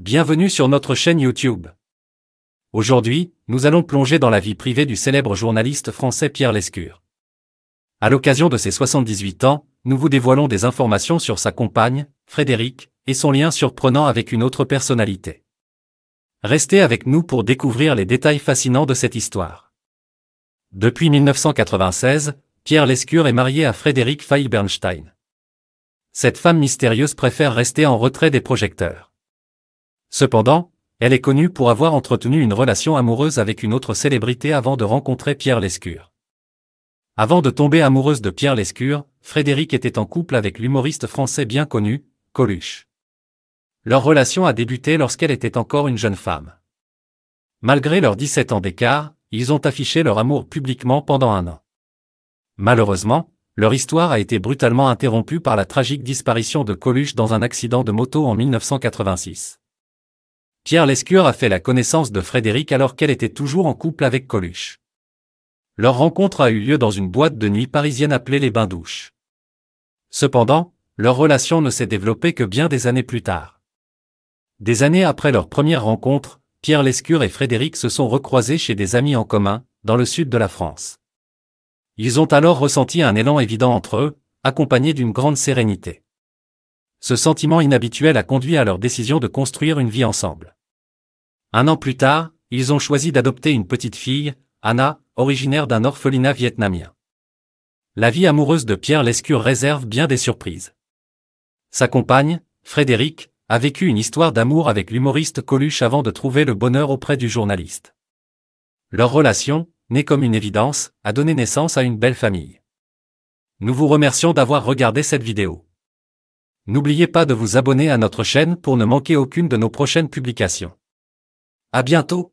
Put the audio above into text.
Bienvenue sur notre chaîne YouTube. Aujourd'hui, nous allons plonger dans la vie privée du célèbre journaliste français Pierre Lescure. À l'occasion de ses 78 ans, nous vous dévoilons des informations sur sa compagne, Frédéric, et son lien surprenant avec une autre personnalité. Restez avec nous pour découvrir les détails fascinants de cette histoire. Depuis 1996, Pierre Lescure est marié à Frédéric Feil Bernstein. Cette femme mystérieuse préfère rester en retrait des projecteurs. Cependant, elle est connue pour avoir entretenu une relation amoureuse avec une autre célébrité avant de rencontrer Pierre Lescure. Avant de tomber amoureuse de Pierre Lescure, Frédéric était en couple avec l'humoriste français bien connu, Coluche. Leur relation a débuté lorsqu'elle était encore une jeune femme. Malgré leurs 17 ans d'écart, ils ont affiché leur amour publiquement pendant un an. Malheureusement, leur histoire a été brutalement interrompue par la tragique disparition de Coluche dans un accident de moto en 1986. Pierre Lescure a fait la connaissance de Frédéric alors qu'elle était toujours en couple avec Coluche. Leur rencontre a eu lieu dans une boîte de nuit parisienne appelée les Bains-Douches. Cependant, leur relation ne s'est développée que bien des années plus tard. Des années après leur première rencontre, Pierre Lescure et Frédéric se sont recroisés chez des amis en commun, dans le sud de la France. Ils ont alors ressenti un élan évident entre eux, accompagné d'une grande sérénité. Ce sentiment inhabituel a conduit à leur décision de construire une vie ensemble. Un an plus tard, ils ont choisi d'adopter une petite fille, Anna, originaire d'un orphelinat vietnamien. La vie amoureuse de Pierre Lescure réserve bien des surprises. Sa compagne, Frédéric, a vécu une histoire d'amour avec l'humoriste Coluche avant de trouver le bonheur auprès du journaliste. Leur relation, née comme une évidence, a donné naissance à une belle famille. Nous vous remercions d'avoir regardé cette vidéo. N'oubliez pas de vous abonner à notre chaîne pour ne manquer aucune de nos prochaines publications. À bientôt!